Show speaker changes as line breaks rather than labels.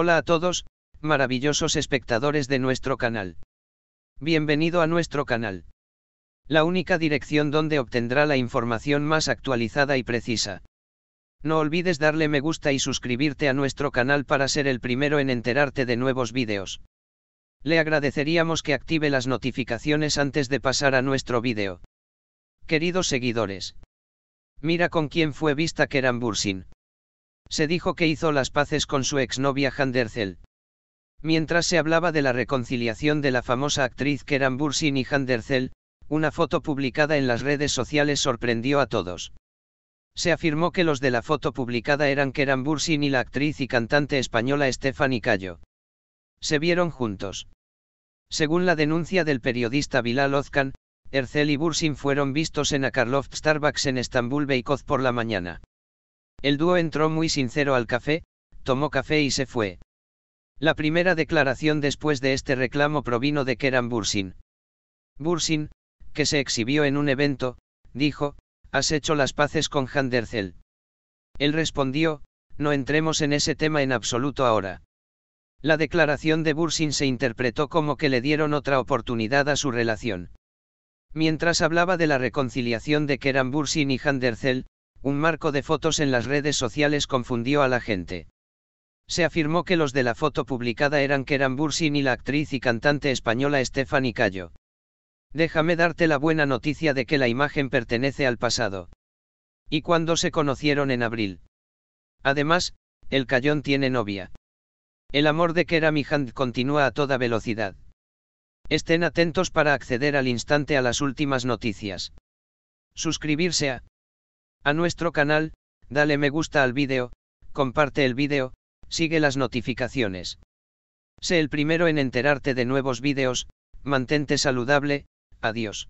Hola a todos, maravillosos espectadores de nuestro canal. Bienvenido a nuestro canal. La única dirección donde obtendrá la información más actualizada y precisa. No olvides darle me gusta y suscribirte a nuestro canal para ser el primero en enterarte de nuevos vídeos. Le agradeceríamos que active las notificaciones antes de pasar a nuestro vídeo. Queridos seguidores. Mira con quién fue vista Keran Bursin. Se dijo que hizo las paces con su exnovia Handerzel. Mientras se hablaba de la reconciliación de la famosa actriz Keran Bursin y Handerzel, una foto publicada en las redes sociales sorprendió a todos. Se afirmó que los de la foto publicada eran Keran Bursin y la actriz y cantante española Stephanie Cayo. Se vieron juntos. Según la denuncia del periodista Bilal Ozkan, Ercel y Bursin fueron vistos en a Starbucks en Estambul Beykoz por la mañana. El dúo entró muy sincero al café, tomó café y se fue. La primera declaración después de este reclamo provino de Keran Bursin. Bursin, que se exhibió en un evento, dijo, has hecho las paces con Handerzel. Él respondió, no entremos en ese tema en absoluto ahora. La declaración de Bursin se interpretó como que le dieron otra oportunidad a su relación. Mientras hablaba de la reconciliación de Keran Bursin y Handerzel, un marco de fotos en las redes sociales confundió a la gente. Se afirmó que los de la foto publicada eran Keran Bursin y la actriz y cantante española Stephanie Cayo. Déjame darte la buena noticia de que la imagen pertenece al pasado. ¿Y cuando se conocieron en abril? Además, el Cayón tiene novia. El amor de Keram y Hand continúa a toda velocidad. Estén atentos para acceder al instante a las últimas noticias. Suscribirse a a nuestro canal, dale me gusta al vídeo, comparte el vídeo, sigue las notificaciones. Sé el primero en enterarte de nuevos vídeos, mantente saludable, adiós.